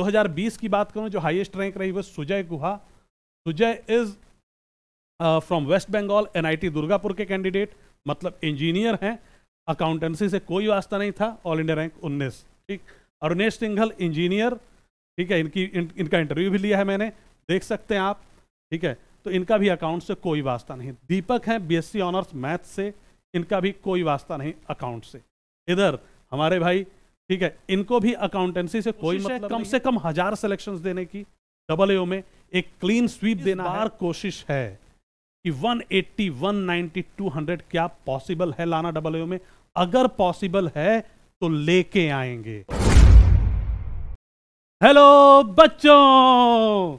2020 की बात करूं जो हाईएस्ट रैंक रही वो Sujay Guha Sujay is from West Bengal NIT Durgapur के कैंडिडेट मतलब इंजीनियर हैं अकाउंटेंसी से कोई वास्ता नहीं था ऑल इंडिया रैंक 19 ठीक अरुणेश सिंघल इंजीनियर ठीक है इनकी इन, इनका इंटरव्यू भी लिया है मैंने देख सकते हैं आप ठीक है तो इनका भी अकाउंट से कोई वास्ता नहीं दीपक है बीएससी ऑनर्स मैथ से इनका भी कोई वास्ता नहीं अकाउंट से इधर हमारे भाई ठीक है इनको भी अकाउंटेंसी से कोई मतलब कम से कम हजार सिलेक्शंस देने की डबल ए में एक क्लीन स्वीप देना हर कोशिश है कि 180, 190, 200 क्या पॉसिबल है लाना डबल ए में अगर पॉसिबल है तो लेके आएंगे हेलो बच्चों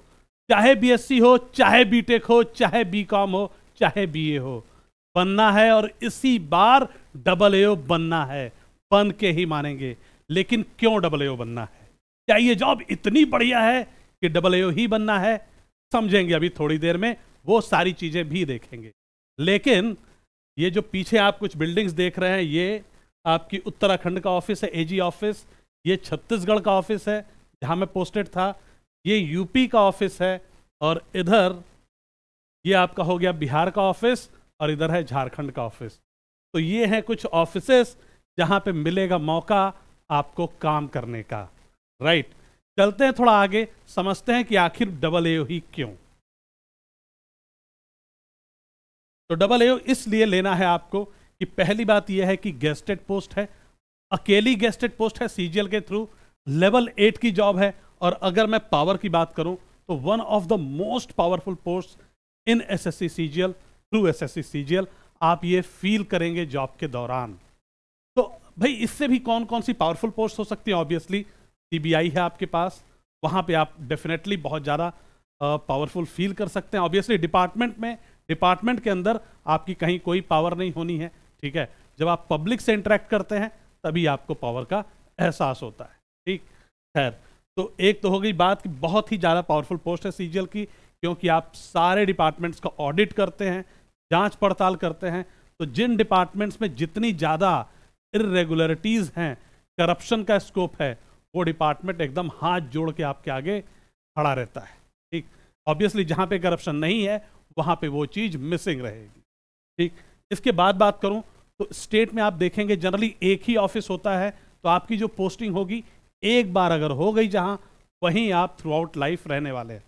चाहे बीएससी हो चाहे बीटेक हो चाहे बीकॉम हो चाहे बीए हो बनना है और इसी बार डबल ए बनना है बन के ही मानेंगे लेकिन क्यों डबल ए बनना है क्या ये जॉब इतनी बढ़िया है कि डबल ए ही बनना है समझेंगे अभी थोड़ी देर में वो सारी चीज़ें भी देखेंगे लेकिन ये जो पीछे आप कुछ बिल्डिंग्स देख रहे हैं ये आपकी उत्तराखंड का ऑफिस है एजी ऑफिस ये छत्तीसगढ़ का ऑफिस है जहाँ मैं पोस्टेड था ये यूपी का ऑफिस है और इधर ये आपका हो गया बिहार का ऑफिस और इधर है झारखंड का ऑफिस तो ये हैं कुछ ऑफिसेस जहाँ पे मिलेगा मौका आपको काम करने का राइट चलते हैं थोड़ा आगे समझते हैं कि आखिर डबल ए ही क्यों तो डबल ए इसलिए लेना है आपको कि पहली बात यह है कि गेस्टेड पोस्ट है अकेली गेस्टेड पोस्ट है सीजीएल के थ्रू लेवल एट की जॉब है और अगर मैं पावर की बात करूं तो one of the most powerful post in S S C C G L through S S C C G L आप ये फील करेंगे जॉब के दौरान तो भाई इससे भी कौन कौन सी पावरफुल पोस्ट हो सकती है ऑब्वियसली सीबीआई है आपके पास वहाँ पे आप डेफिनेटली बहुत ज़्यादा पावरफुल फील कर सकते हैं ऑब्वियसली डिपार्टमेंट में डिपार्टमेंट के अंदर आपकी कहीं कोई पावर नहीं होनी है ठीक है जब आप पब्लिक से इंटरेक्ट करते हैं तभी आपको पावर का एहसास होता है ठीक खैर तो एक तो हो गई बात कि बहुत ही ज़्यादा पावरफुल पोस्ट है सी की क्योंकि आप सारे डिपार्टमेंट्स का ऑडिट करते हैं जांच पड़ताल करते हैं तो जिन डिपार्टमेंट्स में जितनी ज़्यादा इरेगुलरिटीज हैं करप्शन का स्कोप है वो डिपार्टमेंट एकदम हाथ जोड़ के आपके आगे खड़ा रहता है ठीक ऑब्वियसली जहाँ पे करप्शन नहीं है वहां पे वो चीज़ मिसिंग रहेगी ठीक इसके बाद बात करूँ तो स्टेट में आप देखेंगे जनरली एक ही ऑफिस होता है तो आपकी जो पोस्टिंग होगी एक बार अगर हो गई जहाँ वहीं आप थ्रू आउट लाइफ रहने वाले हैं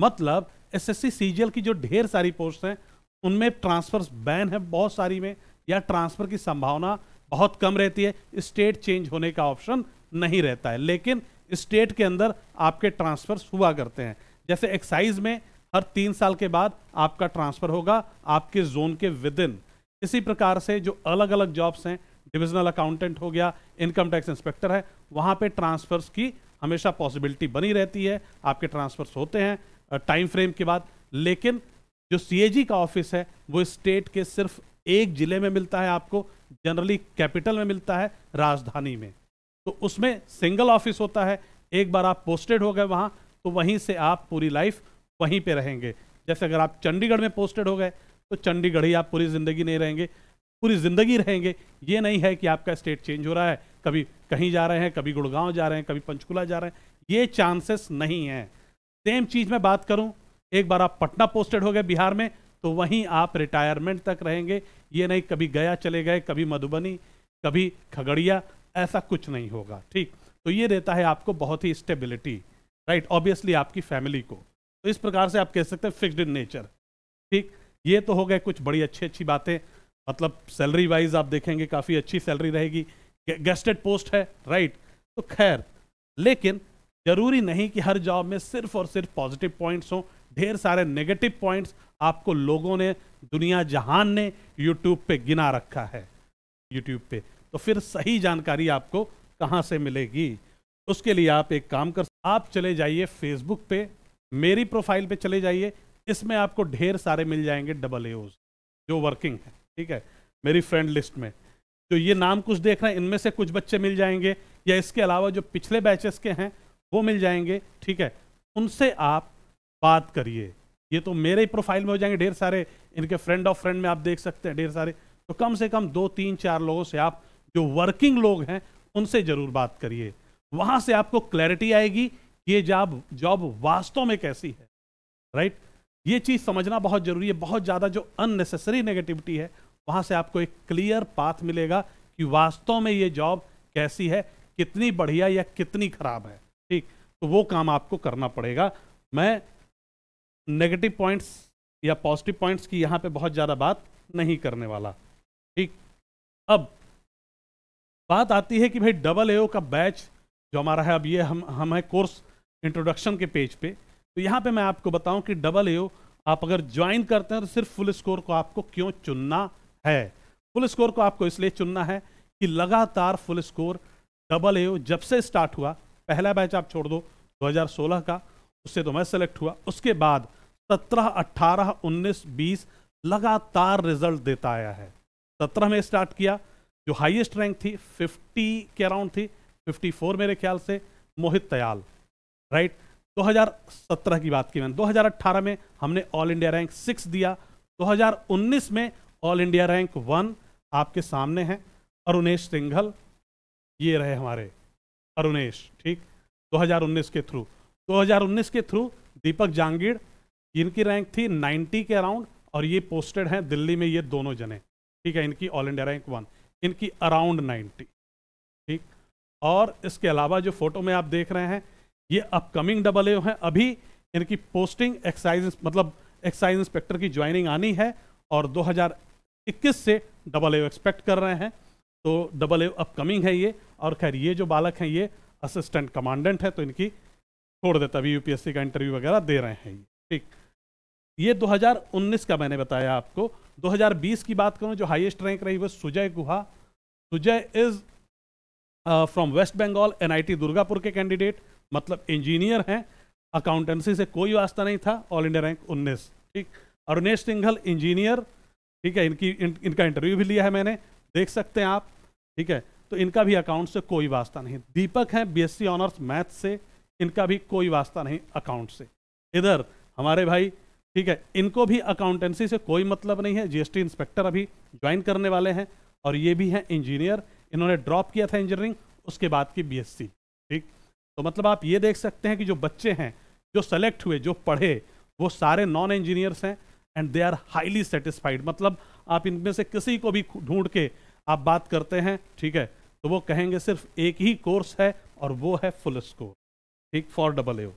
मतलब एस एस की जो ढेर सारी पोस्ट हैं उनमें ट्रांसफर बैन है बहुत सारी में या ट्रांसफर की संभावना बहुत कम रहती है स्टेट चेंज होने का ऑप्शन नहीं रहता है लेकिन स्टेट के अंदर आपके ट्रांसफर्स हुआ करते हैं जैसे एक्साइज में हर तीन साल के बाद आपका ट्रांसफर होगा आपके जोन के विद इन इसी प्रकार से जो अलग अलग जॉब्स हैं डिविजनल अकाउंटेंट हो गया इनकम टैक्स इंस्पेक्टर है वहाँ पे ट्रांसफर्स की हमेशा पॉसिबिलिटी बनी रहती है आपके ट्रांसफर्स होते हैं टाइम फ्रेम के बाद लेकिन जो सी का ऑफिस है वो स्टेट के सिर्फ एक जिले में मिलता है आपको जनरली कैपिटल में मिलता है राजधानी में तो उसमें सिंगल ऑफिस होता है एक बार आप पोस्टेड हो गए वहाँ तो वहीं से आप पूरी लाइफ वहीं पे रहेंगे जैसे अगर आप चंडीगढ़ में पोस्टेड हो गए तो चंडीगढ़ ही आप पूरी ज़िंदगी नहीं रहेंगे पूरी ज़िंदगी रहेंगे ये नहीं है कि आपका स्टेट चेंज हो रहा है कभी कहीं जा रहे हैं कभी गुड़गांव जा रहे हैं कभी पंचकुला जा रहे हैं ये चांसेस नहीं हैं सेम चीज़ मैं बात करूँ एक बार आप पटना पोस्टेड हो गए बिहार में तो वहीं आप रिटायरमेंट तक रहेंगे ये नहीं कभी गया चले गए कभी मधुबनी कभी खगड़िया ऐसा कुछ नहीं होगा ठीक तो ये देता है आपको बहुत ही स्टेबिलिटी राइट ऑब्वियसली आपकी फैमिली को तो इस प्रकार से आप कह सकते हैं फिक्स्ड इन नेचर ठीक ये तो हो गए कुछ बड़ी अच्छी अच्छी बातें मतलब सैलरी वाइज आप देखेंगे काफ़ी अच्छी सैलरी रहेगी गेस्टेड पोस्ट है राइट तो खैर लेकिन ज़रूरी नहीं कि हर जॉब में सिर्फ और सिर्फ पॉजिटिव पॉइंट्स हों ढेर सारे नेगेटिव पॉइंट्स आपको लोगों ने दुनिया जहान ने यूट्यूब पे गिना रखा है यूट्यूब पे तो फिर सही जानकारी आपको कहाँ से मिलेगी उसके लिए आप एक काम कर आप चले जाइए फेसबुक पे मेरी प्रोफाइल पे चले जाइए इसमें आपको ढेर सारे मिल जाएंगे डबल एज जो वर्किंग है ठीक है मेरी फ्रेंड लिस्ट में जो ये नाम कुछ देख रहे हैं इनमें से कुछ बच्चे मिल जाएंगे या इसके अलावा जो पिछले बैचेस के हैं वो मिल जाएंगे ठीक है उनसे आप बात करिए ये तो मेरे ही प्रोफाइल में हो जाएंगे ढेर सारे इनके फ्रेंड ऑफ फ्रेंड में आप देख सकते हैं ढेर सारे तो कम से कम दो तीन चार लोगों से आप जो वर्किंग लोग हैं उनसे जरूर बात करिए वहां से आपको क्लैरिटी आएगी ये जॉब जॉब वास्तव में कैसी है राइट ये चीज़ समझना बहुत जरूरी है बहुत ज़्यादा जो अननेसेसरी नेगेटिविटी है वहां से आपको एक क्लियर पाथ मिलेगा कि वास्तव में ये जॉब कैसी है कितनी बढ़िया या कितनी खराब है ठीक तो वो काम आपको करना पड़ेगा मैं नेगेटिव पॉइंट्स या पॉजिटिव पॉइंट्स की यहाँ पे बहुत ज़्यादा बात नहीं करने वाला ठीक अब बात आती है कि भाई डबल ए का बैच जो हमारा है अब ये हम हम है कोर्स इंट्रोडक्शन के पेज पे तो यहाँ पे मैं आपको बताऊं कि डबल ए आप अगर ज्वाइन करते हैं तो सिर्फ फुल स्कोर को आपको क्यों चुनना है फुल स्कोर को आपको इसलिए चुनना है कि लगातार फुल स्कोर डबल ए जब से स्टार्ट हुआ पहला बैच आप छोड़ दो 2016 का उससे तो मैं सेलेक्ट हुआ उसके बाद 17, 18, 19, 20 लगातार रिजल्ट देता आया है 17 में स्टार्ट किया जो हाईएस्ट रैंक थी 50 के अराउंड थी 54 मेरे ख्याल से मोहित तयाल राइट 2017 की बात की मैंने 2018 में हमने ऑल इंडिया रैंक सिक्स दिया 2019 में ऑल इंडिया रैंक वन आपके सामने हैं अरुणेश सिंघल ये रहे हमारे अरुणेश ठीक 2019 के थ्रू 2019 के थ्रू दीपक जांगीर इनकी रैंक थी 90 के अराउंड और ये पोस्टेड हैं दिल्ली में ये दोनों जने ठीक है इनकी ऑल इंडिया रैंक वन इनकी अराउंड 90 ठीक और इसके अलावा जो फोटो में आप देख रहे हैं ये अपकमिंग डबल ए हैं अभी इनकी पोस्टिंग एक्साइज मतलब एक्साइज इंस्पेक्टर की ज्वाइनिंग आनी है और 2021 से डबल ए एक्सपेक्ट कर रहे हैं तो डबल ए अपकमिंग है ये और खैर ये जो बालक हैं ये असिस्टेंट कमांडेंट है तो इनकी छोड़ देता अभी यूपीएससी का इंटरव्यू वगैरह दे रहे हैं ये ठीक ये 2019 का मैंने बताया आपको 2020 की बात करूं जो हाईएस्ट रैंक रही वो Sujay Guha Sujay is from West Bengal NIT Durgapur के कैंडिडेट मतलब इंजीनियर हैं अकाउंटेंसी से कोई वास्ता नहीं था ऑल इंडिया रैंक 19 ठीक अरुणेश सिंघल इंजीनियर ठीक है इनकी इन, इनका इंटरव्यू भी लिया है मैंने देख सकते हैं आप ठीक है तो इनका भी अकाउंट से कोई वास्ता नहीं दीपक है बीएससी ऑनर्स मैथ से इनका भी कोई वास्ता नहीं अकाउंट से इधर हमारे भाई ठीक है इनको भी अकाउंटेंसी से कोई मतलब नहीं है जीएसटी इंस्पेक्टर अभी ज्वाइन करने वाले हैं और ये भी हैं इंजीनियर इन्होंने ड्रॉप किया था इंजीनियरिंग उसके बाद की बीएससी ठीक तो मतलब आप ये देख सकते हैं कि जो बच्चे हैं जो सेलेक्ट हुए जो पढ़े वो सारे नॉन इंजीनियर्स हैं and they are highly satisfied मतलब आप इनमें से किसी को भी ढूंढ के आप बात करते हैं ठीक है तो वो कहेंगे सिर्फ एक ही कोर्स है और वो है फुल स्कोर ठीक फॉर डबल ए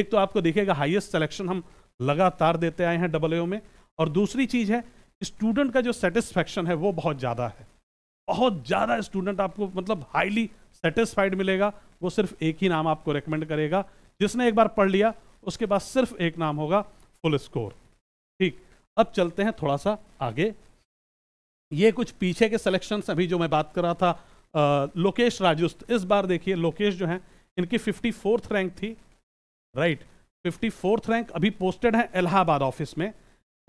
एक तो आपको देखेगा हाईएस्ट सिलेक्शन हम लगातार देते आए हैं डबल ए में और दूसरी चीज़ है स्टूडेंट का जो सेटिस्फेक्शन है वो बहुत ज़्यादा है बहुत ज़्यादा स्टूडेंट आपको मतलब हाईली सेटिस्फाइड मिलेगा वो सिर्फ एक ही नाम आपको रिकमेंड करेगा जिसने एक बार पढ़ लिया उसके बाद सिर्फ एक नाम होगा फुल स्कोर ठीक अब चलते हैं थोड़ा सा आगे ये कुछ पीछे के सिलेक्शन अभी जो मैं बात कर रहा था आ, लोकेश राजुस्त इस बार देखिए लोकेश जो है इनकी फिफ्टी फोर्थ रैंक थी राइट फिफ्टी फोर्थ रैंक अभी पोस्टेड है इलाहाबाद ऑफिस में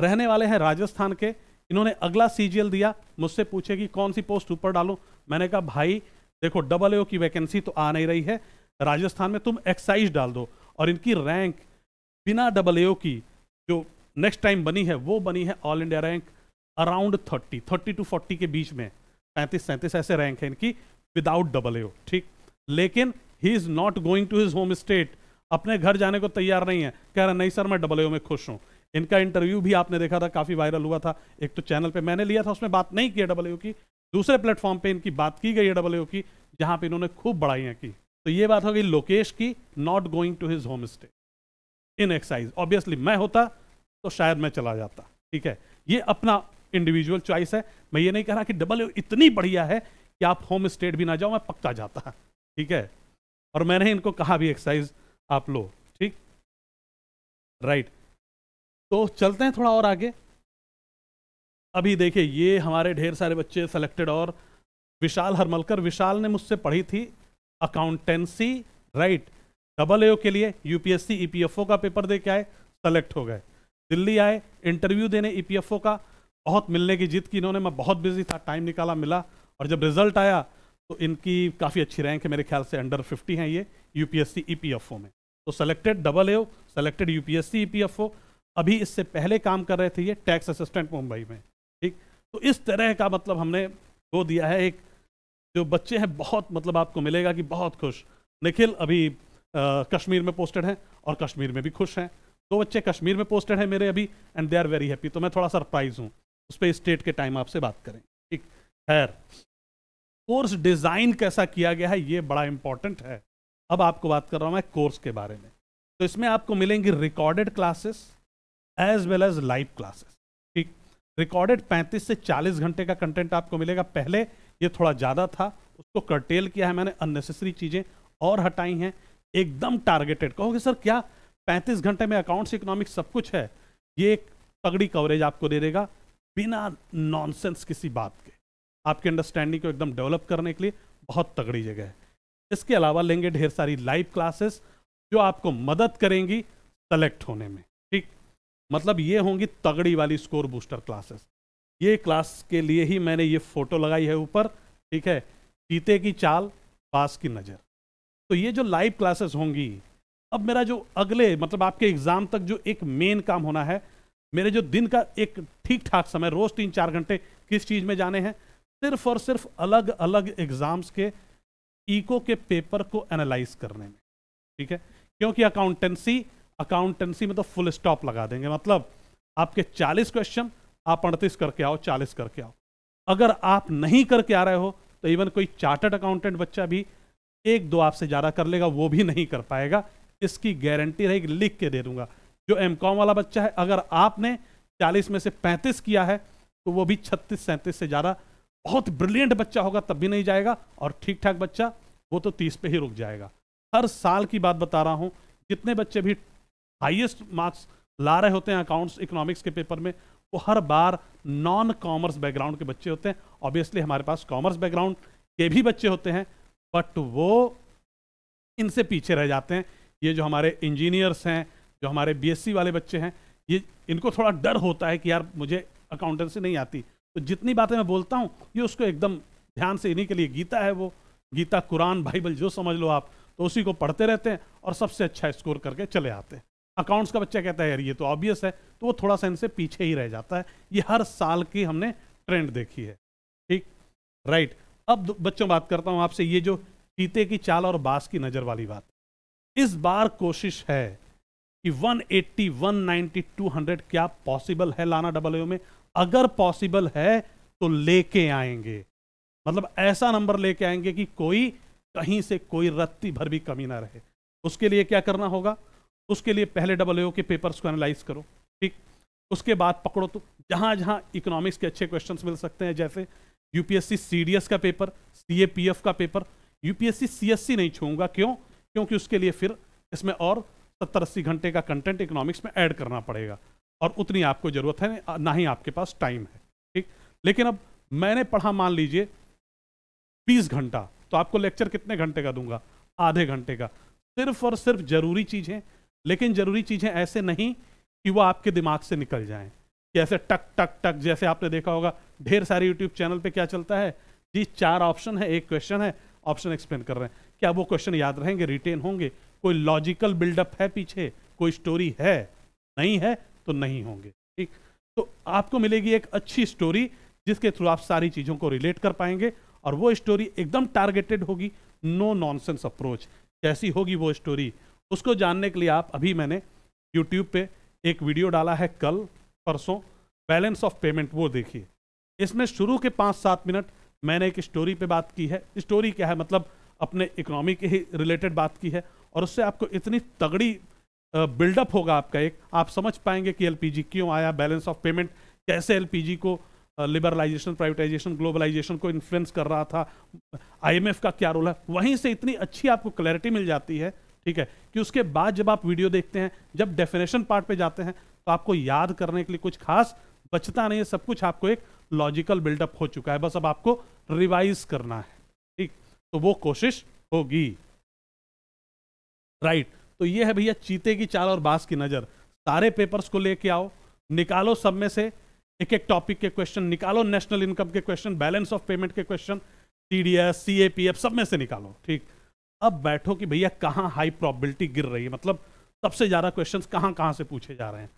रहने वाले हैं राजस्थान के इन्होंने अगला सीजीएल दिया मुझसे पूछे कि कौन सी पोस्ट ऊपर डालूं मैंने कहा भाई देखो डबल ओ की वैकेंसी तो आ नहीं रही है राजस्थान में तुम एक्साइज डाल दो और इनकी रैंक बिना डबल ओ की जो नेक्स्ट टाइम बनी है वो बनी है all India rank around thirty thirty two forty के बीच में पैंतीस सैंतीस ऐसे रैंक है इनकी विदाउट डबल ए ठीक लेकिन he is not going to his home state अपने घर जाने को तैयार नहीं है कह रहा नहीं सर मैं डबल में खुश हूं इनका इंटरव्यू भी आपने देखा था काफ़ी वायरल हुआ था एक तो चैनल पे मैंने लिया था उसमें बात नहीं की डबल की दूसरे प्लेटफॉर्म पे इनकी बात की गई है डबल की जहां पे इन्होंने खूब बढ़ाइया की तो ये बात हो गई लोकेश की not going to his home state in excise obviously मैं होता तो शायद मैं चला जाता ठीक है ये अपना इंडिविजुअल चॉइस है मैं ये नहीं कह रहा कि डबल इतनी बढ़िया है कि आप होम स्टेट भी ना जाओ मैं पक्का जाता ठीक है और मैंने इनको कहा भी एक्सरसाइज आप लो ठीक राइट तो चलते हैं थोड़ा और आगे अभी देखिए ये हमारे ढेर सारे बच्चे सेलेक्टेड और विशाल हरमलकर विशाल ने मुझसे पढ़ी थी अकाउंटेंसी राइट डबल ए के लिए यूपीएससी ईपीएफओ e का पेपर दे के आए सेलेक्ट हो गए दिल्ली आए इंटरव्यू देने ईपीएफओ e का बहुत मिलने की जिद की इन्होंने मैं बहुत बिजी था टाइम निकाला मिला और जब रिजल्ट आया तो इनकी काफ़ी अच्छी रैंक है मेरे ख्याल से अंडर फिफ्टी हैं ये U P E P F O में तो selected double A selected U P E P F O अभी इससे पहले काम कर रहे थे ये टैक्स असिस्टेंट मुंबई में ठीक तो इस तरह का मतलब हमने वो दिया है एक जो बच्चे हैं बहुत मतलब आपको मिलेगा कि बहुत खुश निखिल अभी आ, कश्मीर में पोस्टेड हैं और कश्मीर में भी खुश हैं दो बच्चे कश्मीर में पोस्टेड हैं मेरे अभी and they are very happy तो मैं थोड़ा सरप्राइज हूँ उस पर स्टेट के टाइम आपसे बात करें ठीक खैर कोर्स डिज़ाइन कैसा किया गया है ये बड़ा इंपॉर्टेंट है अब आपको बात कर रहा हूँ मैं कोर्स के बारे में तो इसमें आपको मिलेंगी recorded classes as well as live classes ठीक रिकॉर्डेड 35 से 40 घंटे का कंटेंट आपको मिलेगा पहले ये थोड़ा ज़्यादा था उसको कर्टेल किया है मैंने अननेसेसरी चीज़ें और हटाई हैं एकदम टारगेटेड कहोगे सर क्या पैंतीस घंटे में अकाउंट्स इकोनॉमिक सब कुछ है ये एक तगड़ी कवरेज आपको दे देगा बिना नॉनसेंस किसी बात के आपकी अंडरस्टैंडिंग को एकदम डेवलप करने के लिए बहुत तगड़ी जगह है इसके अलावा लेंगे ढेर सारी लाइव क्लासेस जो आपको मदद करेंगी सेलेक्ट होने में ठीक मतलब ये होंगी तगड़ी वाली स्कोर बूस्टर क्लासेस ये क्लास के लिए ही मैंने ये फोटो लगाई है ऊपर ठीक है जीते की चाल पास की नज़र तो ये जो लाइव क्लासेस होंगी अब मेरा जो अगले मतलब आपके एग्ज़ाम तक जो एक मेन काम होना है मेरे जो दिन का एक ठीक ठाक समय रोज़ तीन चार घंटे किस चीज़ में जाने हैं सिर्फ और सिर्फ अलग अलग एग्ज़ाम्स के ईको के पेपर को एनालाइज करने में ठीक है क्योंकि अकाउंटेंसी अकाउंटेंसी में तो फुल स्टॉप लगा देंगे मतलब आपके 40 क्वेश्चन आप अड़तीस करके आओ 40 करके आओ अगर आप नहीं करके आ रहे हो तो इवन कोई चार्टर्ड अकाउंटेंट बच्चा भी एक दो आपसे ज़्यादा कर लेगा वो भी नहीं कर पाएगा इसकी गारंटी रहेगी लिख के दे दूंगा जो एम वाला बच्चा है अगर आपने चालीस में से पैंतीस किया है तो वो भी छत्तीस सैंतीस से ज़्यादा बहुत ब्रिलियंट बच्चा होगा तब भी नहीं जाएगा और ठीक ठाक बच्चा वो तो तीस पे ही रुक जाएगा हर साल की बात बता रहा हूँ जितने बच्चे भी हाइएस्ट मार्क्स ला रहे होते हैं अकाउंट्स इकोनॉमिक्स के पेपर में वो हर बार नॉन कॉमर्स बैकग्राउंड के बच्चे होते हैं ऑब्वियसली हमारे पास कॉमर्स बैकग्राउंड के भी बच्चे होते हैं बट वो इनसे पीछे रह जाते हैं ये जो हमारे इंजीनियर्स हैं जो हमारे बीएससी वाले बच्चे हैं ये इनको थोड़ा डर होता है कि यार मुझे अकाउंटेंसी नहीं आती तो जितनी बातें मैं बोलता हूँ ये उसको एकदम ध्यान से इन्हीं के लिए गीता है वो गीता कुरान बाइबल जो समझ लो आप तो उसी को पढ़ते रहते हैं और सबसे अच्छा स्कोर करके चले आते हैं अकाउंट्स का बच्चा कहता है यार ये तो ऑब्वियस है तो वो थोड़ा सा इनसे पीछे ही रह जाता है ये हर साल की हमने ट्रेंड देखी है ठीक राइट अब बच्चों बात करता हूँ आपसे ये जो चीते की चाल और बास की नज़र वाली बात इस बार कोशिश है कि 180, 190, 200 क्या पॉसिबल है लाना डबल में अगर पॉसिबल है तो लेके आएंगे मतलब ऐसा नंबर लेके आएंगे कि कोई कहीं से कोई रत्ती भर भी कमी ना रहे उसके लिए क्या करना होगा उसके लिए पहले डबल के पेपर्स को एनालाइज करो ठीक उसके बाद पकड़ो तो जहाँ जहाँ इकोनॉमिक्स के अच्छे क्वेश्चन मिल सकते हैं जैसे यूपीएससी सीडीएस का पेपर सी का पेपर यूपीएससी सीएससी नहीं छूंगा क्यों क्योंकि उसके लिए फिर इसमें और सत्तर अस्सी घंटे का कंटेंट इकोनॉमिक्स में ऐड करना पड़ेगा और उतनी आपको ज़रूरत है ना ही आपके पास टाइम है ठीक लेकिन अब मैंने पढ़ा मान लीजिए बीस घंटा तो आपको लेक्चर कितने घंटे का दूंगा आधे घंटे का सिर्फ और सिर्फ ज़रूरी चीज़ें लेकिन ज़रूरी चीज़ें ऐसे नहीं कि वो आपके दिमाग से निकल जाए ऐसे टक टक टक जैसे आपने देखा होगा ढेर सारे यूट्यूब चैनल पे क्या चलता है जी चार ऑप्शन है एक क्वेश्चन है ऑप्शन एक्सप्लेन कर रहे हैं क्या वो क्वेश्चन याद रहेंगे रिटेन होंगे कोई लॉजिकल बिल्डअप है पीछे कोई स्टोरी है नहीं है तो नहीं होंगे ठीक तो आपको मिलेगी एक अच्छी स्टोरी जिसके थ्रू आप सारी चीज़ों को रिलेट कर पाएंगे और वो स्टोरी एकदम टारगेटेड होगी नो नॉनसेंस अप्रोच कैसी होगी वो स्टोरी उसको जानने के लिए आप अभी मैंने यूट्यूब पे एक वीडियो डाला है कल परसों बैलेंस ऑफ पेमेंट वो देखिए इसमें शुरू के पाँच सात मिनट मैंने एक स्टोरी पे बात की है स्टोरी क्या है मतलब अपने इकोनॉमी के ही रिलेटेड बात की है और उससे आपको इतनी तगड़ी बिल्डअप होगा आपका एक आप समझ पाएंगे कि एलपीजी क्यों आया बैलेंस ऑफ पेमेंट कैसे एलपीजी को लिबरलाइजेशन प्राइवेटाइजेशन ग्लोबलाइजेशन को इन्फ्लुएंस कर रहा था आईएमएफ का क्या रोल है वहीं से इतनी अच्छी आपको क्लैरिटी मिल जाती है ठीक है कि उसके बाद जब आप वीडियो देखते हैं जब डेफिनेशन पार्ट पे जाते हैं तो आपको याद करने के लिए कुछ खास बचता नहीं है सब कुछ आपको एक लॉजिकल बिल्डअप हो चुका है बस अब आपको रिवाइज करना है ठीक तो वो कोशिश होगी राइट तो ये है भैया चीते की चाल और बास की नज़र सारे पेपर्स को लेके आओ निकालो सब में से एक एक टॉपिक के क्वेश्चन निकालो नेशनल इनकम के क्वेश्चन बैलेंस ऑफ पेमेंट के question T D S C A P F सब में से निकालो ठीक अब बैठो कि भैया कहाँ हाई प्रॉबिलिटी गिर रही है मतलब सबसे ज़्यादा क्वेश्चन कहाँ कहाँ से पूछे जा रहे हैं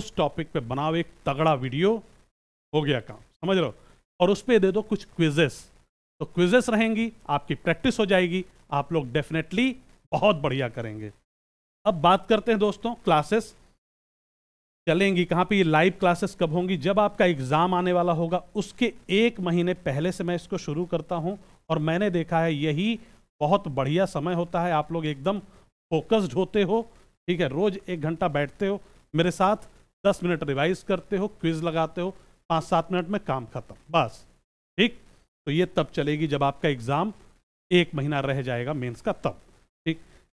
उस टॉपिक पे बनाओ एक तगड़ा वीडियो हो गया काम समझ रहे हो और उस पर दे दो कुछ क्विजेस तो क्विजेस रहेंगी आपकी प्रैक्टिस हो जाएगी आप लोग डेफिनेटली बहुत बढ़िया करेंगे अब बात करते हैं दोस्तों क्लासेस चलेंगी कहाँ पे ये लाइव क्लासेस कब होंगी जब आपका एग्ज़ाम आने वाला होगा उसके एक महीने पहले से मैं इसको शुरू करता हूँ और मैंने देखा है यही बहुत बढ़िया समय होता है आप लोग एकदम फोकस्ड होते हो ठीक है रोज़ एक घंटा बैठते हो मेरे साथ दस मिनट रिवाइज करते हो क्विज लगाते हो पाँच सात मिनट में काम खत्म बस ठीक तो ये तब चलेगी जब आपका एग्ज़ाम एक महीना रह जाएगा मेन्स का तब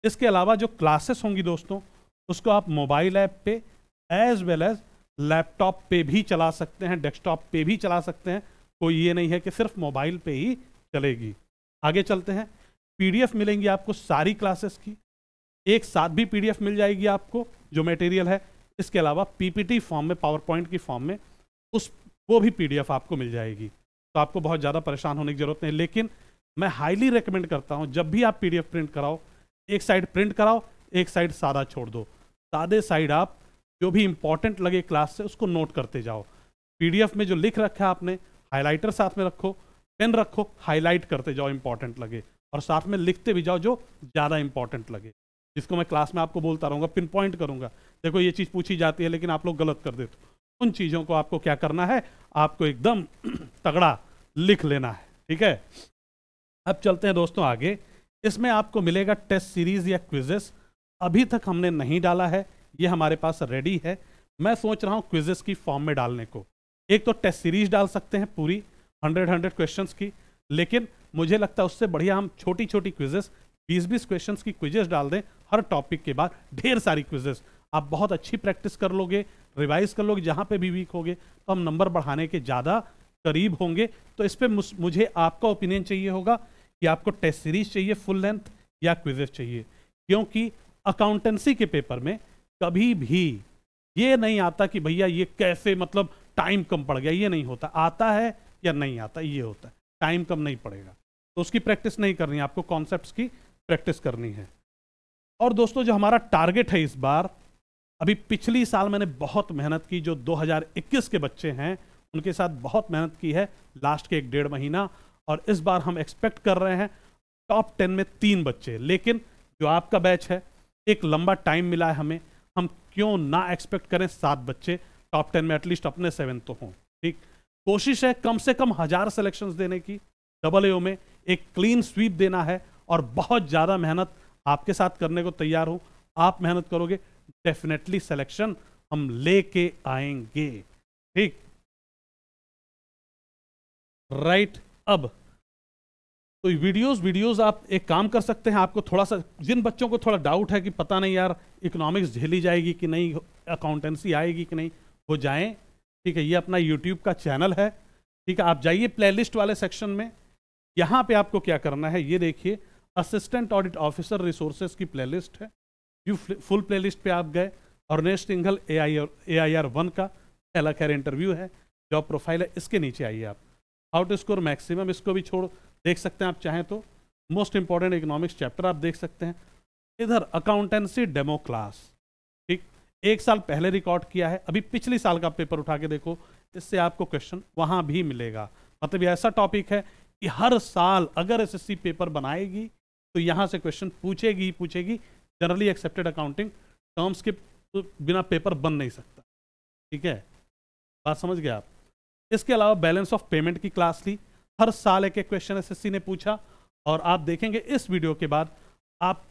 इसके अलावा जो क्लासेस होंगी दोस्तों उसको आप मोबाइल ऐप पे एज वेल एज लैपटॉप पे भी चला सकते हैं डेस्कटॉप पे भी चला सकते हैं कोई ये नहीं है कि सिर्फ मोबाइल पे ही चलेगी आगे चलते हैं पीडीएफ मिलेंगी आपको सारी क्लासेस की एक साथ भी पीडीएफ मिल जाएगी आपको जो मटेरियल है इसके अलावा पीपीटी फॉर्म में पावर पॉइंट की फॉर्म में उस वो भी पीडीएफ आपको मिल जाएगी तो आपको बहुत ज़्यादा परेशान होने की ज़रूरत नहीं लेकिन मैं हाईली रिकमेंड करता हूँ जब भी आप पी प्रिंट कराओ एक साइड प्रिंट कराओ एक साइड सादा छोड़ दो सादे साइड आप जो भी इंपॉर्टेंट लगे क्लास से उसको नोट करते जाओ पीडीएफ में जो लिख रखा है आपने हाईलाइटर साथ में रखो पेन रखो हाईलाइट करते जाओ इंपॉर्टेंट लगे और साथ में लिखते भी जाओ जो ज़्यादा इंपॉर्टेंट लगे जिसको मैं क्लास में आपको बोलता रहूँगा पिन पॉइंट करूँगा देखो ये चीज़ पूछी जाती है लेकिन आप लोग गलत कर देते उन चीज़ों को आपको क्या करना है आपको एकदम तगड़ा लिख लेना है ठीक है अब चलते हैं दोस्तों आगे इसमें आपको मिलेगा टेस्ट सीरीज या क्विजेस अभी तक हमने नहीं डाला है ये हमारे पास रेडी है मैं सोच रहा हूँ क्विजेस की फॉर्म में डालने को एक तो टेस्ट सीरीज डाल सकते हैं पूरी हंड्रेड हंड्रेड क्वेश्चन की लेकिन मुझे लगता है उससे बढ़िया हम छोटी छोटी क्विजेस बीस बीस क्वेश्चन की क्विजेस डाल दें हर टॉपिक के बाद ढेर सारी क्विजेस आप बहुत अच्छी प्रैक्टिस कर लोगे रिवाइज कर लोगे जहाँ पे भी वीक होगे तो हम नंबर बढ़ाने के ज़्यादा करीब होंगे तो इस पर मुझे आपका ओपिनियन चाहिए होगा कि आपको टेस्ट सीरीज चाहिए फुल लेंथ या क्विजेस चाहिए क्योंकि अकाउंटेंसी के पेपर में कभी भी ये नहीं आता कि भैया ये कैसे मतलब टाइम कम पड़ गया ये नहीं होता आता है या नहीं आता ये होता है टाइम कम नहीं पड़ेगा तो उसकी प्रैक्टिस नहीं करनी आपको कॉन्सेप्ट की प्रैक्टिस करनी है और दोस्तों जो हमारा टारगेट है इस बार अभी पिछली साल मैंने बहुत मेहनत की जो 2021 के बच्चे हैं उनके साथ बहुत मेहनत की है लास्ट के एक डेढ़ महीना और इस बार हम एक्सपेक्ट कर रहे हैं टॉप टेन में तीन बच्चे लेकिन जो आपका बैच है एक लंबा टाइम मिला है हमें हम क्यों ना एक्सपेक्ट करें सात बच्चे टॉप टेन में एटलीस्ट अपने सेवन तो हों ठीक कोशिश है कम से कम हजार सेलेक्शन देने की डबल ए में एक क्लीन स्वीप देना है और बहुत ज़्यादा मेहनत आपके साथ करने को तैयार हूँ आप मेहनत करोगे डेफिनेटली सिलेक्शन हम लेके आएंगे ठीक राइट right. अब तो वीडियोस वीडियोस आप एक काम कर सकते हैं आपको थोड़ा सा जिन बच्चों को थोड़ा डाउट है कि पता नहीं यार इकोनॉमिक्स झेली जाएगी कि नहीं अकाउंटेंसी आएगी कि नहीं वो जाएं ठीक है ये अपना यूट्यूब का चैनल है ठीक है आप जाइए प्लेलिस्ट वाले सेक्शन में यहाँ पे आपको क्या करना है ये देखिए असिस्टेंट ऑडिट ऑफिसर रिसोर्सेज की प्ले है यू फुल प्ले लिस्ट आप गए अर्नेस्ट इंगल ए आई आर वन का पहला खैर इंटरव्यू है जॉब प्रोफाइल है इसके नीचे आइए आप आउट स्कोर मैक्सिमम इसको भी छोड़ देख सकते हैं आप चाहें तो मोस्ट इंपॉर्टेंट इकोनॉमिक्स चैप्टर आप देख सकते हैं इधर अकाउंटेंसी डेमो क्लास ठीक एक साल पहले रिकॉर्ड किया है अभी पिछले साल का पेपर उठा के देखो इससे आपको क्वेश्चन वहाँ भी मिलेगा मतलब ऐसा टॉपिक है कि हर साल अगर एस पेपर बनाएगी तो यहाँ से क्वेश्चन पूछेगी पूछेगी जनरली एक्सेप्टेड अकाउंटिंग टर्म्स के बिना पेपर बन नहीं सकता ठीक है बात समझ गए आप इसके अलावा बैलेंस ऑफ पेमेंट की क्लास ली हर साल एक एक क्वेश्चन एस ने पूछा और आप देखेंगे इस वीडियो के बाद आप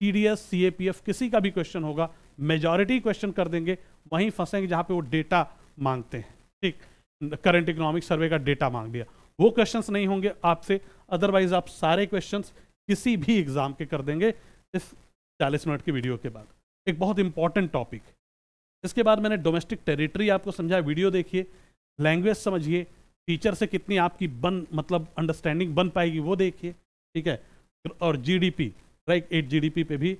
T D S C A P F किसी का भी क्वेश्चन होगा मेजॉरिटी क्वेश्चन कर देंगे वहीं फंसेंगे जहाँ पे वो डेटा मांगते हैं ठीक करंट इकोनॉमिक सर्वे का डेटा मांग लिया वो क्वेश्चंस नहीं होंगे आपसे अदरवाइज आप सारे क्वेश्चंस किसी भी एग्जाम के कर देंगे इस 40 मिनट की वीडियो के बाद एक बहुत इंपॉर्टेंट टॉपिक इसके बाद मैंने डोमेस्टिक टेरिटरी आपको समझाया वीडियो देखिए लैंग्वेज समझिए टीचर से कितनी आपकी बन मतलब अंडरस्टैंडिंग बन पाएगी वो देखिए ठीक है और जीडीपी राइट एट जीडीपी पे भी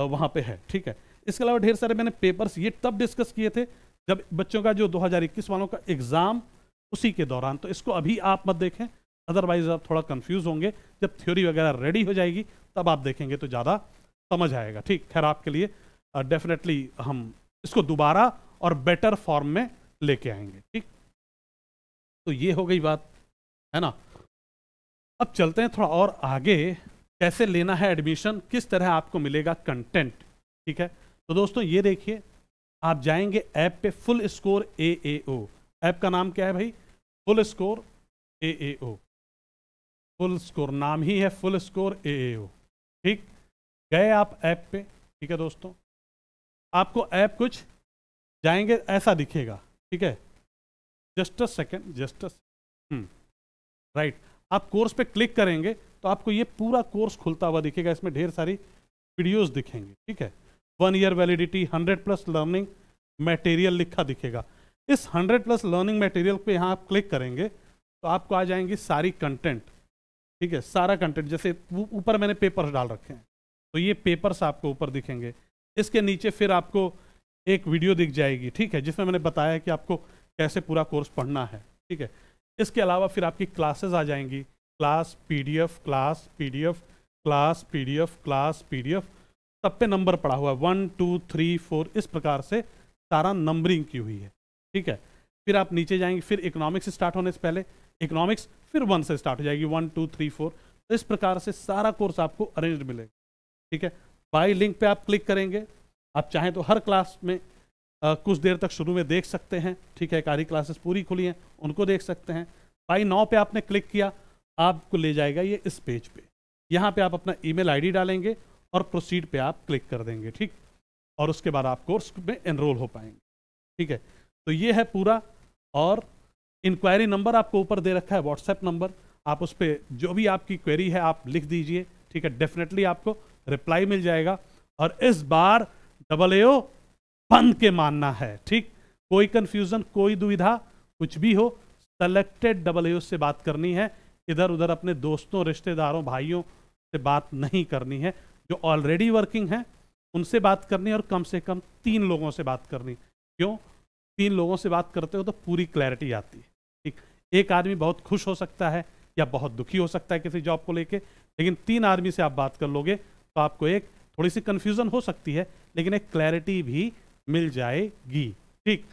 वहाँ पे है ठीक है इसके अलावा ढेर सारे मैंने पेपर्स ये तब डिस्कस किए थे जब बच्चों का जो 2021 वालों का एग्ज़ाम उसी के दौरान तो इसको अभी आप मत देखें अदरवाइज आप थोड़ा कन्फ्यूज़ होंगे जब थ्योरी वगैरह रेडी हो जाएगी तब आप देखेंगे तो ज़्यादा समझ आएगा ठीक खैर आपके लिए डेफिनेटली हम इसको दोबारा और बेटर फॉर्म में लेके आएंगे ठीक तो ये हो गई बात है ना अब चलते हैं थोड़ा और आगे कैसे लेना है एडमिशन किस तरह आपको मिलेगा कंटेंट ठीक है तो दोस्तों ये देखिए आप जाएंगे ऐप पे full score A A O app का नाम क्या है भाई full score A A O full score नाम ही है फुल स्कोर ए ए ओ ठीक गए आप ऐप पे ठीक है दोस्तों आपको ऐप कुछ जाएंगे ऐसा दिखेगा ठीक है just a second just a hmm, right आप कोर्स पे क्लिक करेंगे तो आपको ये पूरा कोर्स खुलता हुआ दिखेगा इसमें ढेर सारी वीडियोस दिखेंगे ठीक है one year validity hundred plus learning material लिखा दिखेगा इस हंड्रेड प्लस लर्निंग मटेरियल पे यहाँ आप क्लिक करेंगे तो आपको आ जाएंगी सारी कंटेंट ठीक है सारा कंटेंट जैसे ऊपर मैंने पेपर्स डाल रखे हैं तो ये पेपर्स आपको ऊपर दिखेंगे इसके नीचे फिर आपको एक वीडियो दिख जाएगी ठीक है जिसमें मैंने बताया कि आपको कैसे पूरा कोर्स पढ़ना है ठीक है इसके अलावा फिर आपकी क्लासेस आ जाएंगी class PDF class PDF class PDF class PDF सब पे नंबर पड़ा हुआ है वन टू थ्री फोर इस प्रकार से सारा नंबरिंग की हुई है ठीक है फिर आप नीचे जाएंगे फिर इकोनॉमिक्स स्टार्ट होने से पहले इकोनॉमिक्स फिर वन से स्टार्ट हो जाएगी वन टू थ्री फोर इस प्रकार से सारा कोर्स आपको अरेंज मिलेगा ठीक है बाई लिंक पर आप क्लिक करेंगे आप चाहें तो हर क्लास में आ, कुछ देर तक शुरू में देख सकते हैं ठीक है कारी क्लासेस पूरी खुली हैं उनको देख सकते हैं बाई नाव पे आपने क्लिक किया आपको ले जाएगा ये इस पेज पे यहाँ पे आप अपना ईमेल आईडी डालेंगे और प्रोसीड पे आप क्लिक कर देंगे ठीक और उसके बाद आप कोर्स में एनरोल हो पाएंगे ठीक है तो ये है पूरा और इंक्वायरी नंबर आपको ऊपर दे रखा है व्हाट्सएप नंबर आप उस पर जो भी आपकी क्वेरी है आप लिख दीजिए ठीक है डेफिनेटली आपको रिप्लाई मिल जाएगा और इस बार डबल ए बंद के मानना है ठीक कोई कंफ्यूजन कोई दुविधा कुछ भी हो सेलेक्टेड डबल यू से बात करनी है इधर उधर अपने दोस्तों रिश्तेदारों भाइयों से बात नहीं करनी है जो ऑलरेडी वर्किंग है उनसे बात करनी और कम से कम तीन लोगों से बात करनी क्यों तीन लोगों से बात करते हो तो पूरी क्लैरिटी आती है ठीक एक आदमी बहुत खुश हो सकता है या बहुत दुखी हो सकता है किसी जॉब को लेके लेकिन तीन आदमी से आप बात कर लोगे तो आपको एक थोड़ी सी कन्फ्यूज़न हो सकती है लेकिन एक क्लैरिटी भी मिल जाएगी ठीक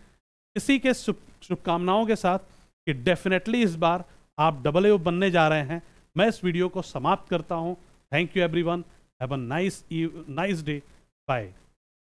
इसी के शुभकामनाओं के साथ कि डेफिनेटली इस बार आप डबल ए बनने जा रहे हैं मैं इस वीडियो को समाप्त करता हूं thank you everyone have a nice nice day bye